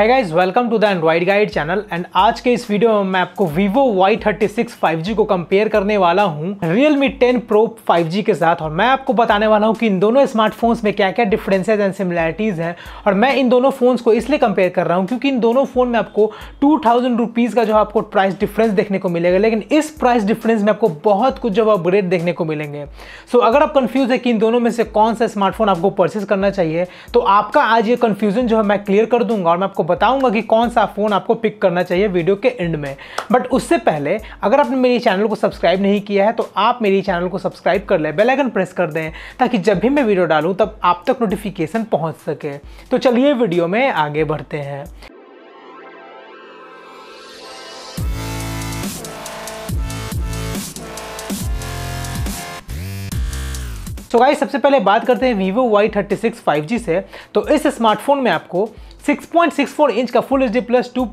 है guys welcome to the Android guide channel and आज के इस वीडियो में मैं आपको Vivo Y36 5G को कंपेयर करने वाला हूँ Realme 10 Pro 5G के साथ और मैं आपको बताने वाला हूँ कि इन दोनों स्मार्टफोन्स में क्या क्या डिफरेंसेज एंड सिमिलैरिटीज़ हैं और मैं इन दोनों फ़ोन्स को इसलिए कंपेयर कर रहा हूँ क्योंकि इन दोनों फ़ोन में आपको टू थाउजेंड रुपीज़ का जो आपको प्राइस डिफरेंस देखने को मिलेगा लेकिन इस प्राइस डिफरेंस में आपको बहुत कुछ जो अपग्रेड देखने को मिलेंगे सो so, अगर आप कन्फ्यूज़ है कि इन दोनों में से कौन सा स्मार्टफोन आपको परचेज करना चाहिए तो आपका आज ये कन्फ्यूज़न जो है मैं क्लियर कर दूंगा और मैं आपको बताऊंगा कि कौन सा फ़ोन आपको पिक करना चाहिए वीडियो के एंड में बट उससे पहले अगर आपने मेरे चैनल को सब्सक्राइब नहीं किया है तो आप मेरे चैनल को सब्सक्राइब कर लें बेलाइकन प्रेस कर दें ताकि जब भी मैं वीडियो डालूँ तब आप तक नोटिफिकेशन पहुँच सके तो चलिए वीडियो में आगे बढ़ते हैं सो so गाइस सबसे पहले बात करते हैं vivo y36 5G से तो इस स्मार्टफोन में आपको 6.64 इंच का full H D plus two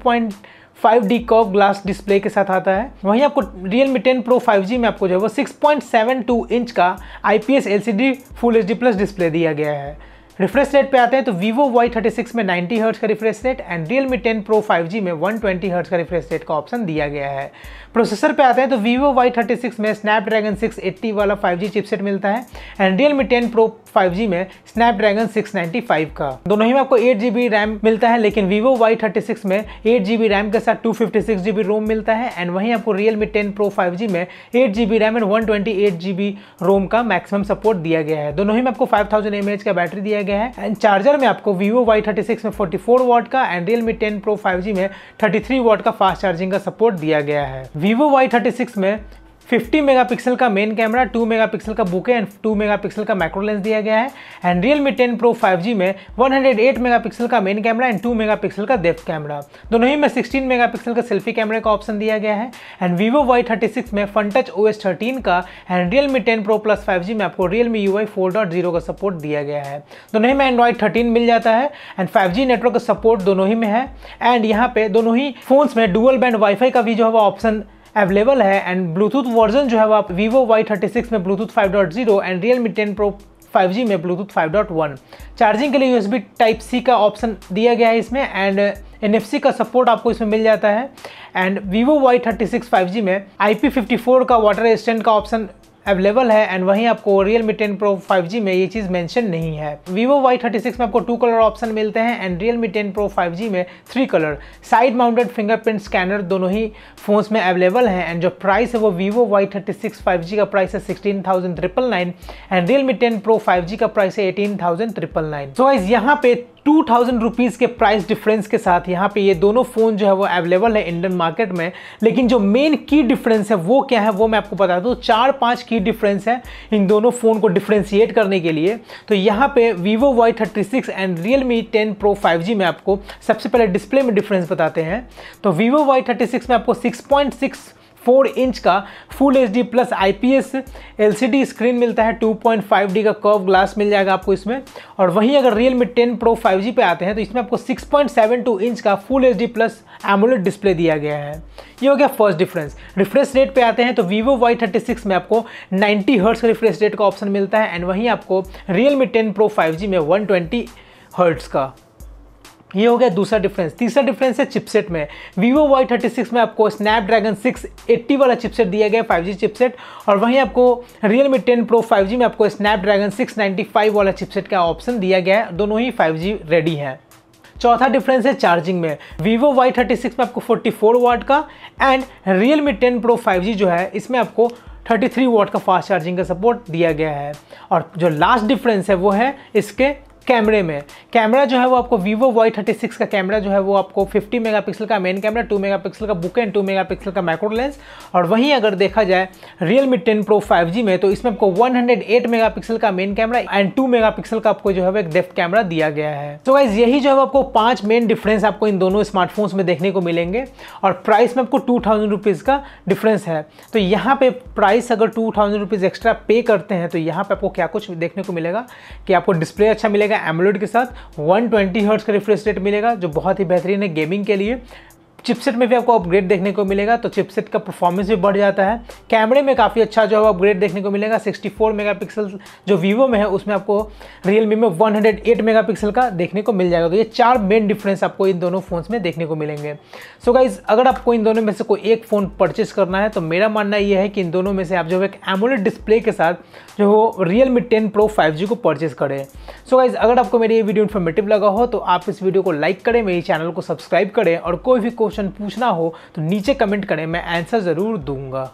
five D curve glass display के साथ आता है वहीं आपको Realme ten pro five में आपको जो है वो 6.72 इंच का I P S L C D full H D plus display दिया गया है रिफ्रेश रेट पे आते हैं तो वीवो वाई थर्टी सिक्स में 90 हर्ट्स का refresh rate and Realme 10 ten pro 5G में 120 ट्वेंटी हर्ट्स का रिफ्रेश रेट का ऑप्शन दिया गया है प्रोसेसर पे आते हैं तो वीवो वाई थर्टी सिक्स में स्नैपड्रैगन 680 वाला 5G चिपसेट मिलता है and Realme 10 ten pro 5G में Snapdragon 695 का दोनों ही में आपको एट जी रैम मिलता है लेकिन वीवो वाई थर्टी सिक्स में एट जी रैम के साथ two fifty six G B ROM मिलता है एंड वहीं आपको Realme 10 टेन प्रो 5G में eight G B RAM and one twenty eight G ROM का मैक्सिमम सपोर्ट दिया गया है दोनों ही में आपको फाइव थाउजेंड एम एच का बैटरी दिया गए हैं एंड चार्जर में आपको वीवो वाई थर्टी सिक्स में फोर्टी फोर वॉट का and Realme ten pro five G में थर्टी थ्री वॉट का फास्ट चार्जिंग का सपोर्ट दिया गया है वीवो वाई थर्टी सिक्स में 50 मेगापिक्सल का मेन कैमरा 2 मेगापिक्सल का बुके एंड 2 मेगापिक्सल का मैक्रो लेंस दिया गया है and Realme ten pro G में 108 मेगापिक्सल का मेन कैमरा एंड 2 मेगापिक्सल का डेप्थ कैमरा दोनों ही में 16 मेगापिक्सल का सेल्फी कैमरे का ऑप्शन दिया गया है and Vivo Y thirty six में टच ओ एस थर्टीन का and Realme ten pro plus five G में आपको Realme U I four dot zero का सपोर्ट दिया गया है दोनों ही में एंड्रॉइड थर्टीन मिल जाता है एंड फाइव जी नेटवर्क का सपोर्ट दोनों ही में है एंड यहाँ पे दोनों ही फोन्स में डुअल बैंड वाईफाई का भी जो है वो ऑप्शन अवेलेबल है एंड ब्लूटूथ वर्जन जो है वो आप वीवो वाई थर्टी सिक्स में Bluetooth five dot zero and Realme ten pro 5G में ब्लूटूथ 5.1 चार्जिंग के लिए USB टाइप सी का ऑप्शन दिया गया है इसमें एंड एन uh, का सपोर्ट आपको इसमें मिल जाता है एंड Vivo Y36 5G में IP54 का वाटर स्टैंड का ऑप्शन अवेलेबल है एंड वहीं आपको Realme ten pro five में ये चीज़ मैंशन नहीं है वीवो वाई थर्टी सिक्स में आपको टू कलर ऑप्शन मिलते हैं and Realme ten pro five में three colour side mounted fingerprint scanner दोनों ही फोन्स में अवेलेबल हैं एंड जो प्राइस है वो Vivo Y thirty six five G का प्राइस है sixteen thousand triple nine and Realme ten pro five G का प्राइस है eighteen thousand triple nine so यहाँ पे टू थाउजेंड रुपीज़ के प्राइस डिफरेंस के साथ यहाँ पे ये दोनों फ़ोन जो है वो अवेलेबल है इंडियन मार्केट में लेकिन जो मेन की डिफरेंस है वो क्या है वो मैं आपको बता दूँ चार पाँच की डिफरेंस है इन दोनों फ़ोन को डिफ्रेंशिएट करने के लिए तो यहाँ पे Vivo Y thirty six and Realme ten pro five G में आपको सबसे पहले डिस्प्ले में डिफरेंस बताते हैं तो वीवो वाई थर्टी सिक्स में आपको six point six four inch का full H D plus I P S L C D screen मिलता है टू पॉइंट फाइव डी का कर्व ग्लास मिल जाएगा आपको इसमें और वहीं अगर Realme ten pro five G पे आते हैं तो इसमें आपको six point seven two inch का full H D plus AMOLED display दिया गया है ये हो गया फर्स्ट डिफरेंस रिफ्रेश रेट पे आते हैं तो वीवो वाई थर्टी सिक्स में आपको नाइन्टी हर्ट्स का रिफ्रेश रेट का ऑप्शन मिलता है एंड वहीं आपको Realme ten pro five G में वन ट्वेंटी हर्ट्स का ये हो गया दूसरा डिफरेंस तीसरा डिफरेंस है चिपसेट में वीवो वाई थर्टी सिक्स में आपको स्नैपड्रैगन सिक्स एट्टी वाला चिपसेट दिया गया फाइव जी चिपसेट और वहीं आपको Realme ten pro five G में आपको स्नैपड्रैगन सिक्स नाइन्टी फाइव वाला चिपसेट का ऑप्शन दिया गया है दोनों ही फाइव जी रेडी हैं चौथा डिफरेंस है चार्जिंग में वीवो वाई थर्टी सिक्स में आपको फोर्टी फोर वाट का and Realme ten pro five G जो है इसमें आपको 33 वाट का फास्ट चार्जिंग का सपोर्ट दिया गया है और जो लास्ट डिफरेंस है वो है इसके कैमरे में कैमरा जो है वो आपको वीवो वाई थर्टी सिक्स का कैमरा जो है वो आपको 50 मेगापिक्सल का मेन कैमरा 2 मेगापिक्सल का बुक एंड 2 मेगापिक्सल का माइक्रो लेंस और वहीं अगर देखा जाए Realme ten pro five G में तो इसमें आपको 108 मेगापिक्सल का मेन कैमरा एंड 2 मेगापिक्सल का आपको जो है एक डेफ्ट कैमरा दिया गया है तो वाइज गाइज यही जो है आपको पांच मेन डिफरेंस आपको इन दोनों स्मार्टफोन्स में देखने को मिलेंगे और प्राइस में आपको टू थाउजेंड रुपीज़ का डिफरेंस है तो यहाँ पे प्राइस अगर टू थाउजेंड रुपीज़ एक्स्ट्रा पे करते हैं तो यहाँ पे आपको क्या कुछ देखने को मिलेगा कि आपको डिस्प्ले अच्छा मिलेगा मिलेगा एमोलेड के साथ 120 हर्ट्ज़ का रिफ्रेश रेट मिलेगा जो बहुत ही बेहतरीन है गेमिंग के लिए चिपसेट में भी आपको अपग्रेड देखने को मिलेगा तो चिपसेट का परफॉर्मेंस भी बढ़ जाता है कैमरे में काफ़ी अच्छा जो है अपग्रेड देखने को मिलेगा 64 मेगापिक्सल जो वीवो में है उसमें आपको रियलमी में 108 मेगापिक्सल का देखने को मिल जाएगा तो ये चार मेन डिफरेंस आपको इन दोनों फ़ोन्स में देखने को मिलेंगे सो so गाइज अगर आपको इन दोनों में से कोई एक फ़ोन परचेस करना है तो मेरा मानना यह है कि इन दोनों में से आप जो है एक एमोलेट डिस्प्ले के साथ जो हो Realme ten pro five को परचेस करें सो गाइज अगर आपको मेरी ये वीडियो इन्फॉर्मेटिव लगा हो तो आप इस वीडियो को लाइक करें मेरे चैनल को सब्सक्राइब करें और कोई भी क्वेश्चन क्वेश्चन पूछना हो तो नीचे कमेंट करें मैं आंसर ज़रूर दूंगा